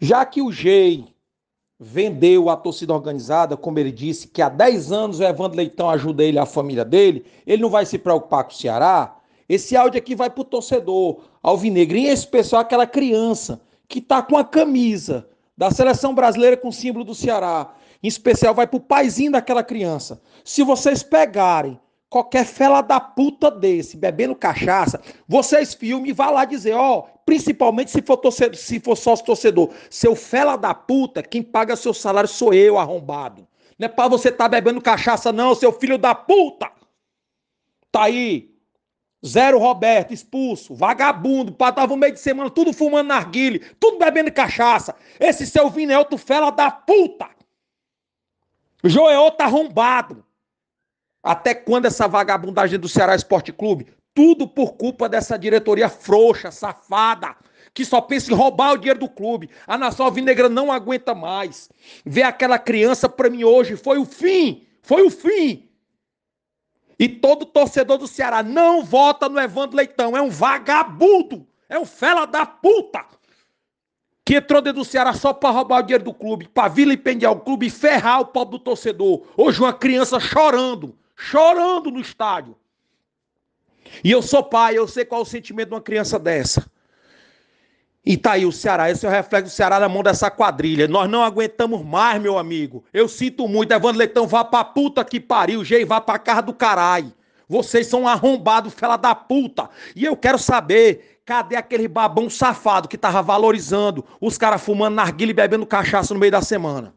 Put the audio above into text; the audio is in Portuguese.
Já que o GEI vendeu a torcida organizada, como ele disse, que há 10 anos o Evandro Leitão ajuda ele, a família dele, ele não vai se preocupar com o Ceará. Esse áudio aqui vai para o torcedor alvinegro, e esse pessoal, aquela criança que está com a camisa da seleção brasileira com o símbolo do Ceará. Em especial vai para o paizinho daquela criança. Se vocês pegarem qualquer fela da puta desse bebendo cachaça, vocês filme vá lá dizer, ó, principalmente se for torcedor, se for sócio torcedor, seu fela da puta, quem paga seu salário sou eu, arrombado. Não é para você estar tá bebendo cachaça não, seu filho da puta. Tá aí Zero Roberto, expulso, vagabundo, tava um meio de semana, tudo fumando narguile, tudo bebendo cachaça. Esse seu Vinel tu fela da puta. Joel tá arrombado. Até quando essa vagabundagem do Ceará Esporte Clube? Tudo por culpa dessa diretoria frouxa, safada, que só pensa em roubar o dinheiro do clube. A nação alvinegra não aguenta mais. Ver aquela criança para mim hoje foi o fim, foi o fim. E todo torcedor do Ceará não vota no Evandro Leitão, é um vagabundo, é um fela da puta que entrou dentro do Ceará só para roubar o dinheiro do clube, para vilipendiar o clube e ferrar o pobre do torcedor. Hoje uma criança chorando chorando no estádio. E eu sou pai, eu sei qual é o sentimento de uma criança dessa. E tá aí o Ceará, esse é o reflexo do Ceará na mão dessa quadrilha. Nós não aguentamos mais, meu amigo. Eu sinto muito, Evandro Leitão, vá pra puta que pariu, Gei, vá pra casa do caralho. Vocês são arrombados, fela da puta. E eu quero saber, cadê aquele babão safado que tava valorizando os caras fumando narguilha e bebendo cachaça no meio da semana?